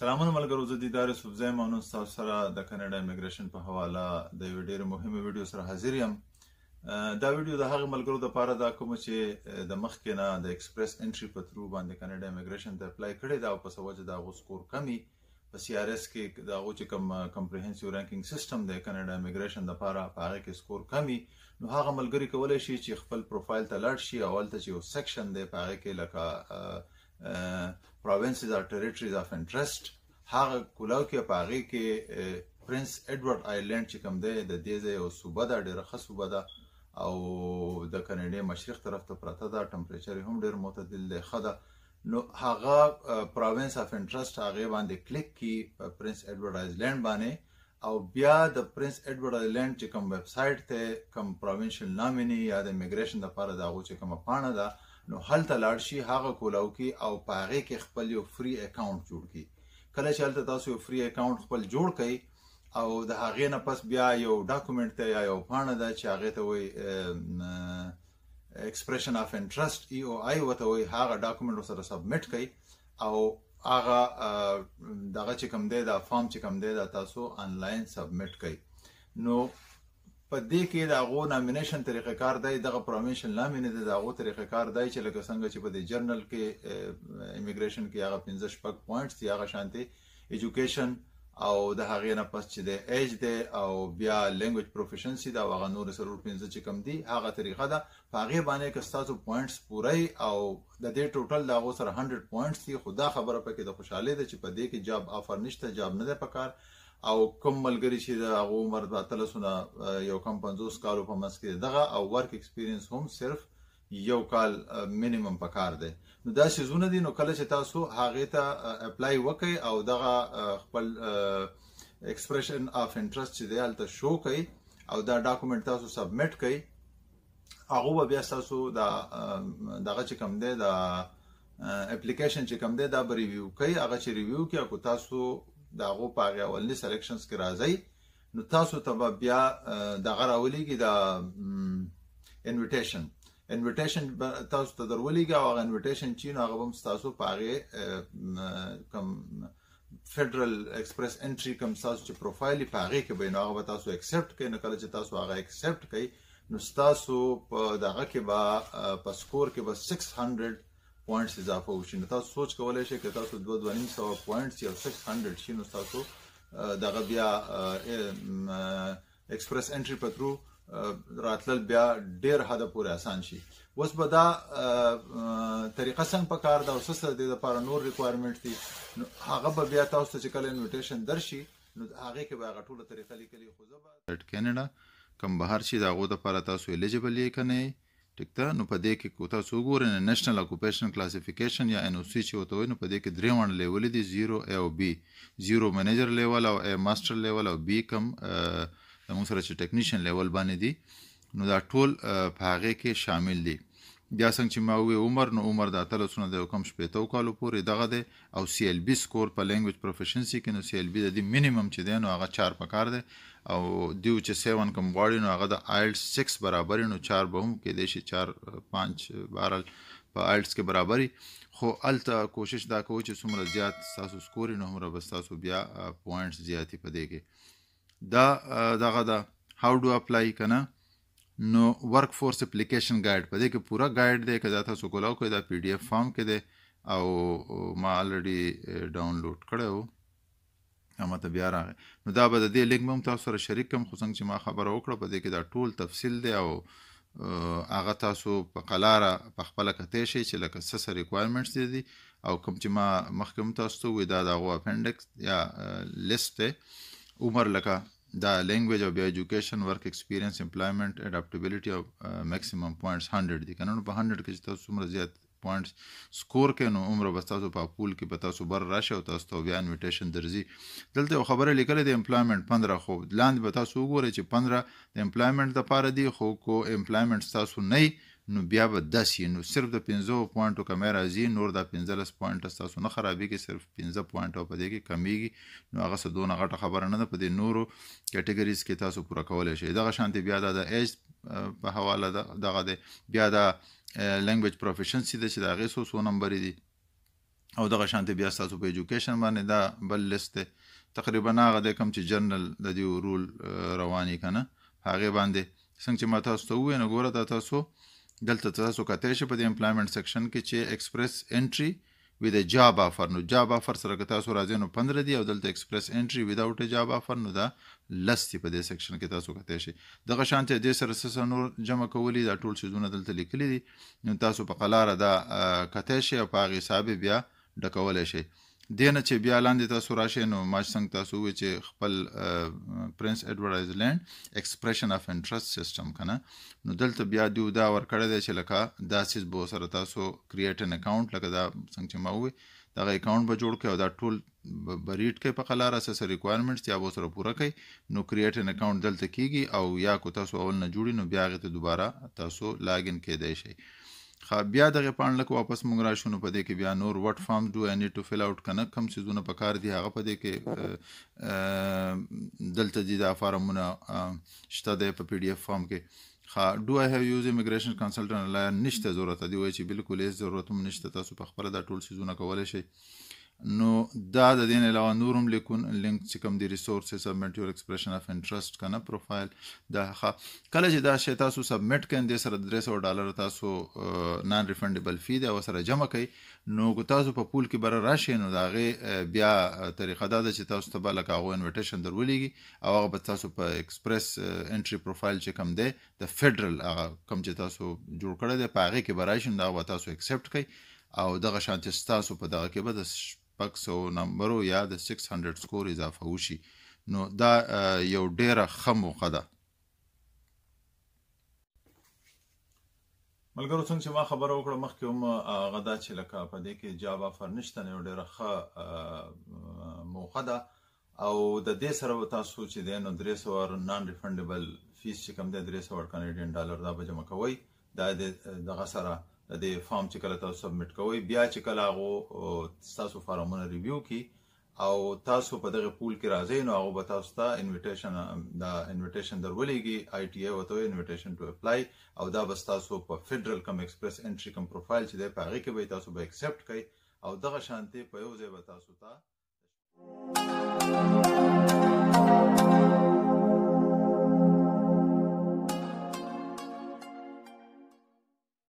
سلامونه ملګرو زه دیدار سبزی مانو تاسو سره د کاناډا امیګریشن په حواله د یو ډیر مهمه ویډیو سره حاضر یم دا ویډیو د هغه ملګرو لپاره دا کوم چې د مخکې نه د ایکسپریس انټری په ترو باندې کاناډا امیګریشن ته اپلای کړي دا په سوجه دا غو سکور کمی په سی آر اس کې دا غو چې کم کمپریهنسیو رانکینګ سیستم د کاناډا امیګریشن لپاره په هغه کې سکور کمی نو هغه ملګری کولای شي چې خپل پروفایل ته لاړ شي اول ته چې یو سیکشن دی په هغه کې لکه پروینسز اور ټریټریز اف انټرست هغه کولاو کې پاغي کې پرنس اډوارډ آیلند چې کوم دی د دې ځای او صوبه دا ډیره ښه صوبه ده او د کناډا مشرق طرف ته پراته ده ټمپریچر هم ډیر معتدل دی ښه ده نو هغه پروینس اف انټرست هغه باندې کلیک کی پرنس اډوارډ آیلند باندې او بیا د پرنس اډوارډ آیلند چې کوم ویب سټ ته کوم پروینشل نامینی یا د امیګریشن لپاره دا غو چې کومه پاڼه ده نو هلته لاړ شي هغه کولاو کې او پاغه کې خپل یو فری اکاونټ جوړ کی کله چې هلته تاسو یو فری اکاونټ خپل جوړ کړئ او د هغه نه پس بیا یو ډاکومېنټ ته یا یو پاڼه ده چې e هغه ته وای ایکسپریشن اف انټرست ای او آی وته وای هغه ډاکومېنټ سره سبمټ کړئ او هغه دغه چې کوم دی دا فارم چې کوم دی دا تاسو انلاین سبمټ کړئ نو په دې کې د هغو نامینیشن طریقه کار دی دغه پرومیشن لامینې د هغو طریقه کار دی چې لکه څنګه چې په دې جرنل کې امیګریشن کې هغه 15 شپږ پوینټس دی هغه شانتي ایجوکیشن او د هغې نه پس چې د ایج دی او بیا لینګویج پروفیشنسي دا هغه نور سره 15 چې کم دی هغه طریقه ده په هغه باندې که تاسو پوینټس پوره او د دې ټوټل د هغو سره 100 پوینټس دی خدا خبره پکې د خوشاله ده چې په دې کې جاب افر نشته جاب نه ده پکار او کم ملګری چې د هغه عمر د اتلسونه یو کم 50 کالو په منځ کې دغه او ورک ایکسپیرینس هم صرف یو کال مینیمم پکار دی نو دا شزونه دي نو کله چې تاسو هغه ته اپلای وکي او دغه خپل ایکسپریشن اف انټرست چې دی الته شو کوي او دا ډاکومېنټ تاسو سبمټ کوي هغه بیا تاسو دا دغه چې کم دی دا اپلیکیشن چې کم دی دا به ریویو کوي هغه چې ریویو کوي او تاسو د هغه په هغه اولنی سلیکشنز کې راځي نو تاسو ته به بیا دغه راولېږي د انویټیشن انویټیشن تاسو ته درولېږي او هغه انویټیشن چې نو هغه هم تاسو په هغه کم فدرل ایکسپریس انټری کوم تاسو چې پروفایل په هغه کې به نو هغه تاسو اکسپټ کړئ نو کله چې تاسو هغه اکسپټ کړئ نو تاسو په دغه کې به په سکور کې به 600 پوینټس اضافه وشي نو تاسو سوچ کولای شئ چې تاسو 2200 پوینټس یا 600 شي نو تاسو دغه بیا ایکسپریس انټری په ترو راتلل بیا ډیر حد پورې آسان شي اوس به دا طریقه څنګه په کار ده او سره د لپاره نور ریکوایرمنټ دي هغه به بیا تاسو ته چې کله انویټیشن درشي نو هغه کې به هغه ټول طریقه لیکلي خو زه به کینیډا کم بهر شي دا غو د لپاره تاسو الیجیبل یې کنه ټیک ده نو په دې کې کو تاسو وګورئ نېشنل اکوپیشن کلاسیفیکیشن یا ان او سی چې وته نو په دې کې درې وړ لیول دي 0 ا او بي 0 منیجر لیول او ا ماستر لیول او بي کم موږ سره چې ټیکنیشن لیول باندې دي نو دا ټول په هغه کې شامل دي بیا څنګه چې ما وې عمر نو عمر د اتل سونه د کم شپېتو کالو پورې دغه دی او سی ال بی سکور په لینګویج پروفیشنسي کې نو سی ال بی د دې مینیمم چې دی نو هغه 4 پکار دی او دیو چې 7 کم غواړي نو هغه د آیلټس 6 برابر نو 4 به هم کې دی شي 4 5 بارل په آیلټس کې برابرۍ خو الته کوشش دا کوو چې څومره زیات تاسو سکور نو هم را تاسو بیا پوینټس زیاتی پدې کې دا دغه دا هاو ډو اپلای کنه نو ورک فورس اپلیکیشن گایډ په دې کې پورا گایډ دی که دا تاسو کولاو کوئ دا پی ډی ایف فارم کې دی او ما الریډي ډاونلوډ کړی و اما ته بیا راغی نو دا به د دې لینک هم تاسو سره شریک کم خو څنګه چې ما خبره وکړه په دې کې دا ټول تفصیل دی او هغه تاسو په قلاره په خپله کتی شئ چې لکه څه څه ریکوایرمنټس دي دي او کوم چې ما مخکې هم تاسو ته ووایي دا د هغو اپنډکس یا لیست دی عمر لکه the language of your education work experience employment adaptability of uh, maximum points 100 دي کنه په 100 کې تاسو څومره زیات پوینټس سکور کې نو عمر بس تاسو په پول کې پتا سو بر راشه او تاسو ته بیا انویټیشن درځي دلته خبره لیکل د امپلایمنت 15 خو لاندې به تاسو وګورئ چې 15 د امپلایمنت د پاره دی خو کو امپلایمنت تاسو نه نو بیا به دس نو صرف د 15 پوینټو کمی راځي نور د 15 پوینټ تاسو نه خرابېږي صرف 15 پوینټ په دې کې کمیږي نو هغه څه دونه غټه خبره نه ده په دې نورو کټګریز کې تاسو پوره کولای شئ دغه شانتي بیا د ایج په حواله دغه دی بیا د لینګویج پروفیشنسي د چې د هغې سو سو نمبر دي او دغه شانتي بیا تاسو په ایجوکیشن باندې دا بل لیست تقریبا هغه د کم چې جرنل د دې رول رواني کنه هغه باندې څنګه چې ما تاسو ته ووینم ګوره تاسو دلته تاسو کتلی شئ په دې امپلایمنت سیکشن کې چې ایکسپریس انټري وید ا جاب افر نو جاب افر سره که تاسو راځئ نو 15 دی او دلته ایکسپریس انټري ویداوټ ا جاب افر نو دا لستی په دې سیکشن کې تاسو کتلی شئ دغه شانت دې سره سره نور جمع کولی دا ټول سيزونه دلته لیکلي دي نو تاسو په قلاره دا کتلی شئ او په هغه حساب بیا ډکولای شئ دینه چې بیا لاندې تاسو راشه نو ما څنګه تاسو وی چې خپل پرنس اډوارډ آیزلند ایکسپریشن اف انټرست سیستم کنه نو دلته بیا دیو دا ور کړی دی چې لکه دا سیس بو سره تاسو کریټ ان اکاؤنٹ لکه دا څنګه چې ما وی دا اکاؤنٹ به جوړ کړو دا ټول بریټ کې په قلار اساس ریکوایرمنټس یا به سره پوره کړئ نو کریټ ان اکاؤنٹ دلته کیږي او یا کو تاسو اول نه جوړی نو بیا غته دوباره تاسو لاګ ان کېدای شئ خو بیا دغه پانلک واپس مونږ راشو نو پدې کې بیا نور وات فارم ډو اي نیډ ټو فل اوټ کنه کم سيزونه په کار دي هغه پدې کې دلته دي دا فارمونه شته د پی ډي اف فارم کې خا ډو آی هاف یوز امیګریشن کنسلټنټ لا نشته ضرورت دی وای چې بالکل هیڅ ضرورت هم نشته تاسو په خپل دا ټول سيزونه کولای شئ نو دا د دین علاوه نور هم لیکون لینک چې کوم دی ریسورسز سبمټ یور ایکسپریشن اف انټرست کنه پروفایل دا ښه کله چې دا شی تاسو سبمټ کین د سره 300 ډالر تاسو نان ریفندبل فی دی او سره جمع کړئ نو کو تاسو په پول کې بر راشي نو داغه بیا طریقه دا ده چې تاسو ته بل کاغو انویټیشن درولېږي او هغه به تاسو په ایکسپریس انټری پروفایل چې کوم دی د فدرل هغه کوم چې تاسو جوړ کړی دی په هغه کې برای شنه دا تاسو اکسپټ کړئ او دغه شانتي تاسو په دغه کې به د 600 نمبرو یا د 600 سکور اضافه وشي نو دا یو ډیره ښه موقع ده ملګرو څنګه چې ما خبره وکړه مخکې هم غدا چې لکه په دې کې جاب افر نشته نو ډیره ښه موخه ده او د دې سره تاسو چې د نو 300 نان ریفندبل فیس چې کم ده 300 کاناډین ډالر دا به جمع کوي دا د غسره د فارم چې کله تاسو سبمټ کوئ بیا چې کله هغه تاسو فارمونه ریویو کی او تاسو په دغه پول کې راځئ نو هغه به تاسو ته انویټیشن دا انویټیشن درولېږي آی ټی ای وته انویټیشن ټو اپلای او دا به تاسو په فدرل کم ایکسپریس انټری کم پروفایل چې دی په هغه کې به تاسو به ایکسپټ کړئ او دغه شانتي په یو ځای به تاسو ته